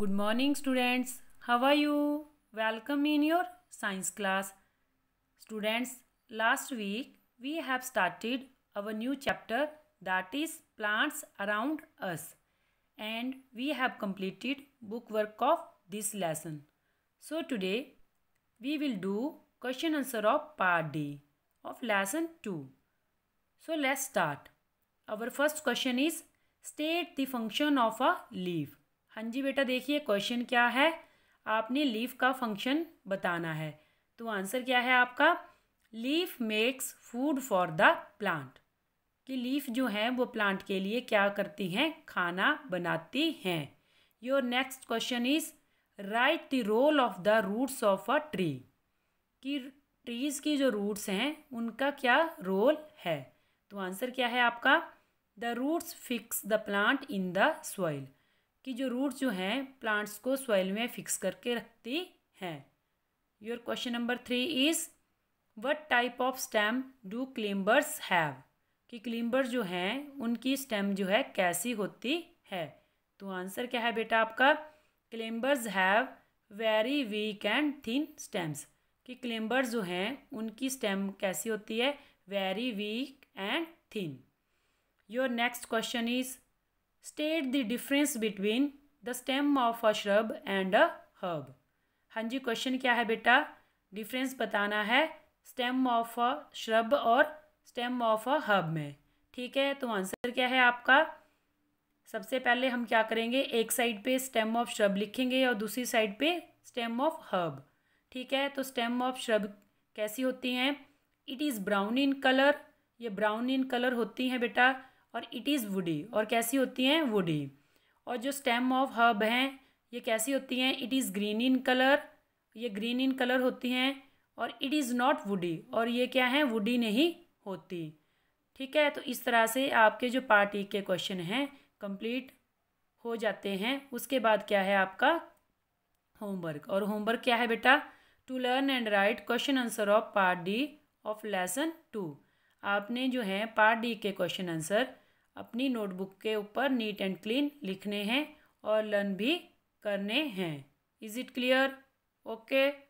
Good morning students. How are you? Welcome in your science class. Students, last week we have started our new chapter that is plants around us and we have completed bookwork of this lesson. So today we will do question answer of part D of lesson 2. So let's start. Our first question is state the function of a leaf. हाँ जी बेटा देखिए question क्या है आपने leaf का function बताना है तो आंसर क्या है आपका leaf makes food for the plant कि लीफ जो है वो प्लांट के लिए क्या करती हैं खाना बनाती हैं your next question is right the role of the roots of a tree कि ट्रीज़ की जो रूट्स हैं उनका क्या रोल है तो आंसर क्या है आपका the roots fix the plant in the soil कि जो रूट जो हैं प्लांट्स को सॉइल में फिक्स करके रखती हैं your question number three is what type of stem do climbers have कि क्लिम्बर जो हैं उनकी स्टेम जो है कैसी होती है तो आंसर क्या है बेटा आपका climbers have very weak and thin stems कि क्लिम्बर जो हैं उनकी स्टेम कैसी होती है very weak and thin your next question is state the difference between the stem of a shrub and a herb हाँ जी क्वेश्चन क्या है बेटा डिफरेंस बताना है स्टेम ऑफ अ श्रब और स्टेम ऑफ अ हर्ब में ठीक है तो आंसर क्या है आपका सबसे पहले हम क्या करेंगे एक साइड पे स्टेम ऑफ श्रब लिखेंगे और दूसरी साइड पे स्टेम ऑफ हर्ब ठीक है तो स्टेम ऑफ श्रब कैसी होती हैं it is brown in colour ये ब्राउन इन कलर होती हैं बेटा और इट इज़ वुडी और कैसी होती हैं वुडी और जो स्टेम ऑफ हर्ब हैं ये कैसी होती हैं it is green in colour ये ग्रीन इन कलर होती हैं और इट इज़ नॉट वुडी और ये क्या है वुडी नहीं होती ठीक है तो इस तरह से आपके जो पार्ट ई के क्वेश्चन हैं कंप्लीट हो जाते हैं उसके बाद क्या है आपका होमवर्क और होमवर्क क्या है बेटा to learn and write question answer of part D of lesson two आपने जो है पार्ट डी के क्वेश्चन आंसर अपनी नोटबुक के ऊपर नीट एंड क्लीन लिखने हैं और लर्न भी करने हैं इज़ इट क्लियर ओके